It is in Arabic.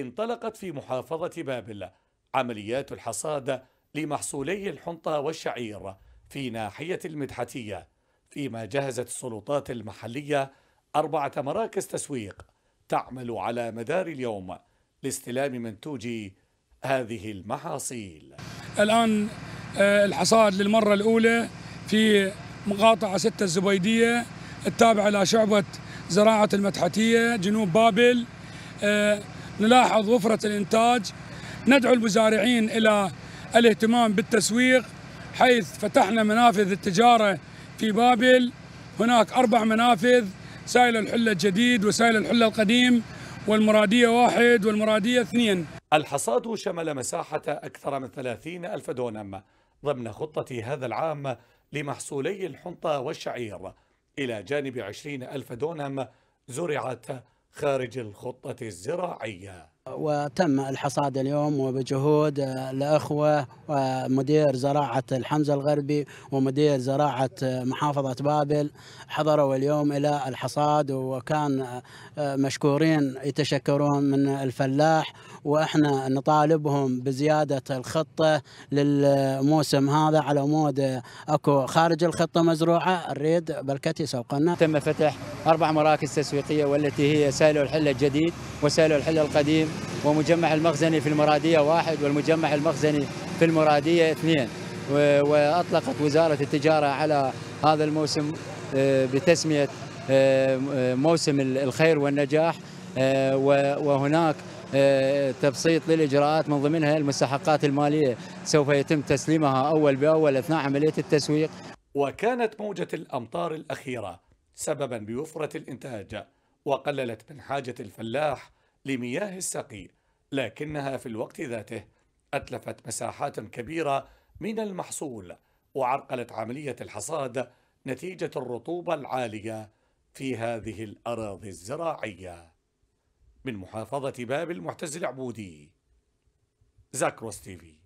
انطلقت في محافظة بابل عمليات الحصاد لمحصولي الحنطة والشعير في ناحية المدحتية فيما جهزت السلطات المحلية أربعة مراكز تسويق تعمل على مدار اليوم لاستلام منتوج هذه المحاصيل الآن آه، الحصاد للمرة الأولى في مقاطعة ستة الزبيدية التابعة لشعبة زراعة المدحتية جنوب بابل آه، نلاحظ وفرة الإنتاج ندعو المزارعين إلى الاهتمام بالتسويق حيث فتحنا منافذ التجارة في بابل هناك أربع منافذ سائل الحلة الجديد وسائل الحلة القديم والمرادية واحد والمرادية اثنين الحصاد شمل مساحة أكثر من ثلاثين ألف دونم ضمن خطة هذا العام لمحصولي الحنطة والشعير إلى جانب عشرين ألف دونم زرعت خارج الخطة الزراعية وتم الحصاد اليوم وبجهود الأخوة آه، ومدير آه، زراعة الحمزة الغربي ومدير زراعة آه، محافظة بابل حضروا اليوم إلى الحصاد وكان مشكورين يتشكرون من الفلاح وإحنا نطالبهم بزيادة الخطة للموسم هذا على مود أكو خارج الخطة مزروعة نريد بركتي سوقنا تم فتح أربع مراكز تسويقية والتي هي سالو الحلة الجديد وسالو الحلة القديم ومجمع المخزني في المرادية واحد والمجمع المخزني في المرادية اثنين وأطلقت وزارة التجارة على هذا الموسم آه، بتسمية آه، موسم الخير والنجاح آه، وهناك تبسيط للإجراءات من ضمنها المستحقات المالية سوف يتم تسليمها أول بأول أثناء عملية التسويق وكانت موجة الأمطار الأخيرة سببا بوفرة الإنتاج وقللت من حاجة الفلاح لمياه السقي لكنها في الوقت ذاته أتلفت مساحات كبيرة من المحصول وعرقلت عملية الحصاد نتيجة الرطوبة العالية في هذه الأراضي الزراعية من محافظة باب المعتز العبودي زاكروس تيفي